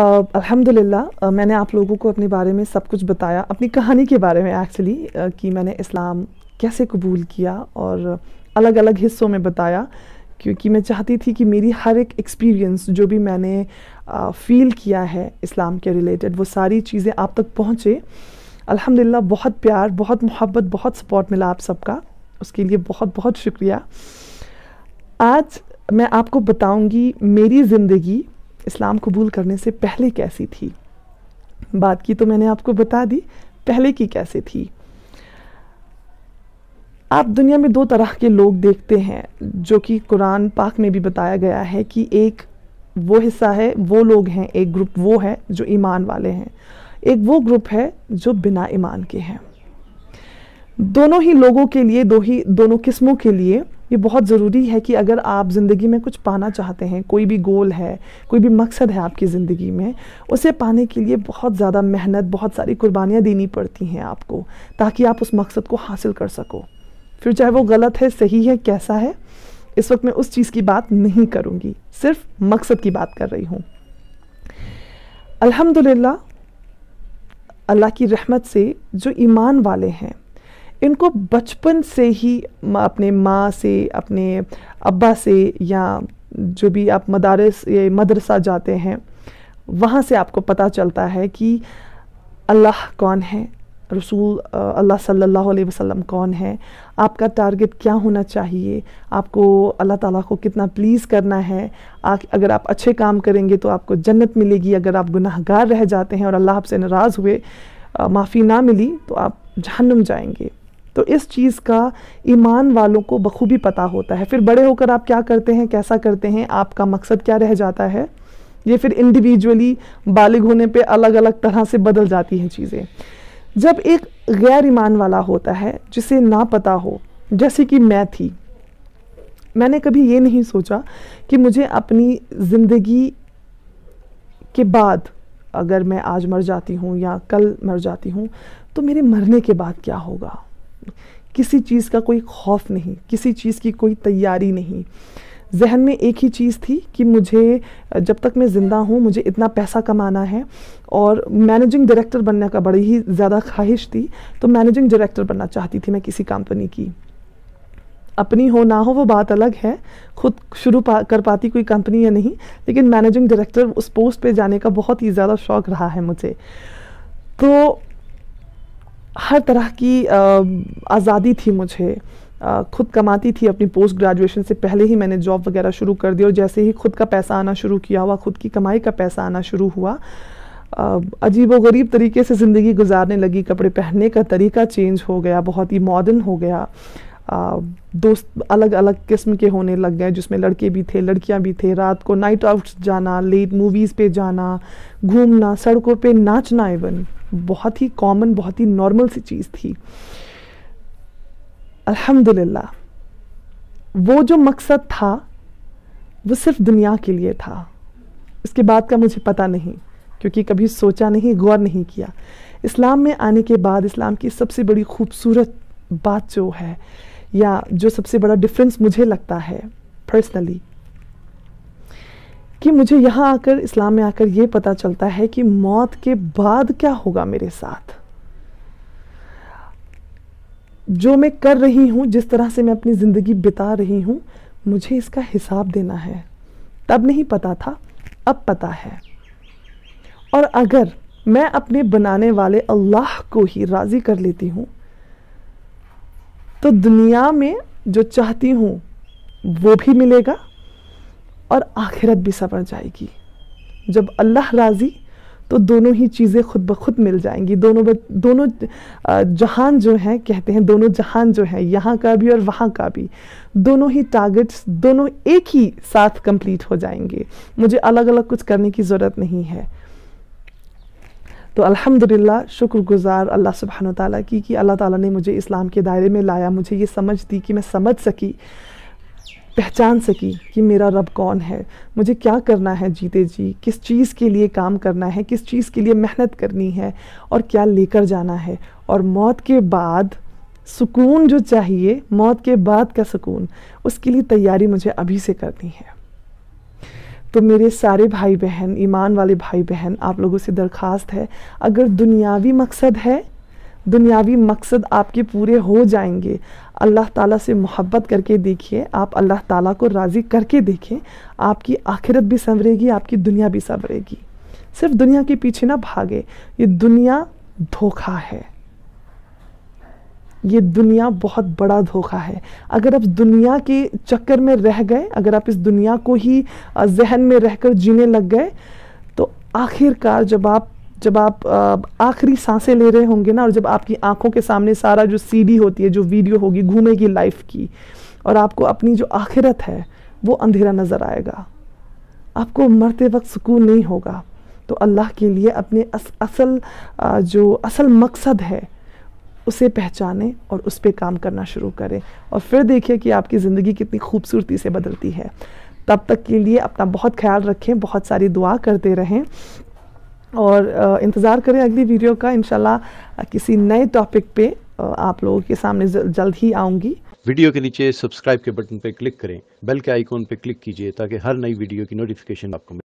अल्हम्दुलिल्लाह मैंने आप लोगों को अपने बारे में सब कुछ बताया अपनी कहानी के बारे में एक्चुअली कि मैंने इस्लाम कैसे कबूल किया और अलग अलग हिस्सों में बताया क्योंकि मैं चाहती थी कि मेरी हर एक एक्सपीरियंस जो भी मैंने फ़ील किया है इस्लाम के रिलेटेड वो सारी चीज़ें आप तक पहुँचे अल्हम्दुलिल्लाह बहुत प्यार बहुत मोहब्बत बहुत सपोर्ट मिला आप सबका उसके लिए बहुत बहुत शुक्रिया आज मैं आपको बताऊंगी मेरी ज़िंदगी इस्लाम कबूल करने से पहले कैसी थी बात की तो मैंने आपको बता दी पहले की कैसे थी आप दुनिया में दो तरह के लोग देखते हैं जो कि कुरान पाक में भी बताया गया है कि एक वो हिस्सा है वो लोग हैं एक ग्रुप वो है जो ईमान वाले हैं एक वो ग्रुप है जो बिना ईमान के हैं दोनों ही लोगों के लिए दो ही दोनों किस्मों के लिए ये बहुत ज़रूरी है कि अगर आप ज़िंदगी में कुछ पाना चाहते हैं कोई भी गोल है कोई भी मकसद है आपकी ज़िंदगी में उसे पाने के लिए बहुत ज़्यादा मेहनत बहुत सारी कुर्बानियाँ देनी पड़ती हैं आपको ताकि आप उस मकसद को हासिल कर सको फिर चाहे वो गलत है सही है कैसा है इस वक्त मैं उस चीज़ की बात नहीं करूँगी सिर्फ मकसद की बात कर रही हूँ अल्हम्दुलिल्लाह अल्लाह की रहमत से जो ईमान वाले हैं इनको बचपन से ही अपने माँ से अपने अब्बा से या जो भी आप मदारस ये मदरसा जाते हैं वहाँ से आपको पता चलता है कि अल्लाह कौन है रसूल अल्लाह सल्लल्लाहु अलैहि वसल्लम कौन है आपका टारगेट क्या होना चाहिए आपको अल्लाह ताला को कितना प्लीज़ करना है आ, अगर आप अच्छे काम करेंगे तो आपको जन्नत मिलेगी अगर आप गुनाहगार रह जाते हैं और अल्लाह आपसे नाराज़ हुए माफ़ी ना मिली तो आप जहनुम जाएंगे तो इस चीज़ का ईमान वालों को बखूबी पता होता है फिर बड़े होकर आप क्या करते हैं कैसा करते हैं आपका मकसद क्या रह जाता है ये फिर इंडिविजुअली बालिग होने पे अलग अलग तरह से बदल जाती हैं चीज़ें जब एक गैर ईमान वाला होता है जिसे ना पता हो जैसे कि मैं थी मैंने कभी ये नहीं सोचा कि मुझे अपनी ज़िंदगी के बाद अगर मैं आज मर जाती हूँ या कल मर जाती हूँ तो मेरे मरने के बाद क्या होगा किसी चीज़ का कोई खौफ नहीं किसी चीज़ की कोई तैयारी नहीं जहन में एक ही चीज़ थी कि मुझे जब तक मैं ज़िंदा हूँ मुझे इतना पैसा कमाना है और मैनेजिंग डायरेक्टर बनने का बड़ी ही ज़्यादा ख्वाहिश थी तो मैनेजिंग डायरेक्टर बनना चाहती थी मैं किसी कंपनी की अपनी हो ना हो वो बात अलग है खुद शुरू पा, कर पाती कोई कंपनी या नहीं लेकिन मैनेजिंग डायरेक्टर उस पोस्ट पे जाने का बहुत ही ज़्यादा शौक रहा है मुझे तो हर तरह की आज़ादी थी मुझे खुद कमाती थी अपनी पोस्ट ग्रेजुएशन से पहले ही मैंने जॉब वगैरह शुरू कर दी और जैसे ही खुद का पैसा आना शुरू किया हुआ खुद की कमाई का पैसा आना शुरू हुआ अजीब व गरीब तरीके से ज़िंदगी गुजारने लगी कपड़े पहनने का तरीका चेंज हो गया बहुत ही मॉडर्न हो गया दोस्त अलग अलग किस्म के होने लग गए जिसमें लड़के भी थे लड़कियां भी थे रात को नाइट आउट्स जाना लेट मूवीज़ पे जाना घूमना सड़कों पे नाचना इवन बहुत ही कॉमन बहुत ही नॉर्मल सी चीज़ थी अल्हम्दुलिल्लाह वो जो मकसद था वो सिर्फ दुनिया के लिए था इसके बाद का मुझे पता नहीं क्योंकि कभी सोचा नहीं गौर नहीं किया इस्लाम में आने के बाद इस्लाम की सबसे बड़ी खूबसूरत बात जो है या जो सबसे बड़ा डिफरेंस मुझे लगता है पर्सनली कि मुझे यहाँ आकर इस्लाम में आकर ये पता चलता है कि मौत के बाद क्या होगा मेरे साथ जो मैं कर रही हूँ जिस तरह से मैं अपनी ज़िंदगी बिता रही हूँ मुझे इसका हिसाब देना है तब नहीं पता था अब पता है और अगर मैं अपने बनाने वाले अल्लाह को ही राज़ी कर लेती हूँ तो दुनिया में जो चाहती हूँ वो भी मिलेगा और आखिरत भी संवर जाएगी जब अल्लाह राज़ी तो दोनों ही चीज़ें खुद ब खुद मिल जाएंगी दोनों ब, दोनों जहान जो हैं कहते हैं दोनों जहान जो हैं यहाँ का भी और वहाँ का भी दोनों ही टारगेट्स दोनों एक ही साथ कंप्लीट हो जाएंगे मुझे अलग अलग कुछ करने की ज़रूरत नहीं है तो अल्हम्दुलिल्लाह शुक्रगुजार अल्लाह सुबहान ताली की कि अल्लाह ताला ने मुझे इस्लाम के दायरे में लाया मुझे ये समझ दी कि मैं समझ सकी पहचान सकी कि मेरा रब कौन है मुझे क्या करना है जीते जी किस चीज़ के लिए काम करना है किस चीज़ के लिए मेहनत करनी है और क्या लेकर जाना है और मौत के बाद सुकून जो चाहिए मौत के बाद का सुकून उसके लिए तैयारी मुझे अभी से करनी है तो मेरे सारे भाई बहन ईमान वाले भाई बहन आप लोगों से दरख्वास्त है अगर दुनियावी मकसद है दुनियावी मकसद आपके पूरे हो जाएंगे अल्लाह ताला से मोहब्बत करके देखिए आप अल्लाह ताला को राज़ी करके देखें आपकी आखिरत भी संवरेगी आपकी दुनिया भी संवरेगी सिर्फ दुनिया के पीछे ना भागे ये दुनिया धोखा है ये दुनिया बहुत बड़ा धोखा है अगर आप दुनिया के चक्कर में रह गए अगर आप इस दुनिया को ही जहन में रहकर जीने लग गए तो आखिरकार जब आप जब आप आखिरी सांसें ले रहे होंगे ना और जब आपकी आंखों के सामने सारा जो सी होती है जो वीडियो होगी घूमेगी लाइफ की और आपको अपनी जो आखिरत है वो अंधेरा नज़र आएगा आपको मरते वक्त सुकून नहीं होगा तो अल्लाह के लिए अपने अस, असल जो असल मकसद है उसे पहचानें और उस पर काम करना शुरू करें और फिर देखिए कि आपकी ज़िंदगी कितनी खूबसूरती से बदलती है तब तक के लिए अपना बहुत ख्याल रखें बहुत सारी दुआ करते रहें और इंतज़ार करें अगली वीडियो का इनशाला किसी नए टॉपिक पे आप लोगों के सामने जल्द ही आऊँगी वीडियो के नीचे सब्सक्राइब के बटन पर क्लिक करें बेल के आइकॉन पे क्लिक कीजिए ताकि हर नई वीडियो की नोटिफिकेशन आपको मिले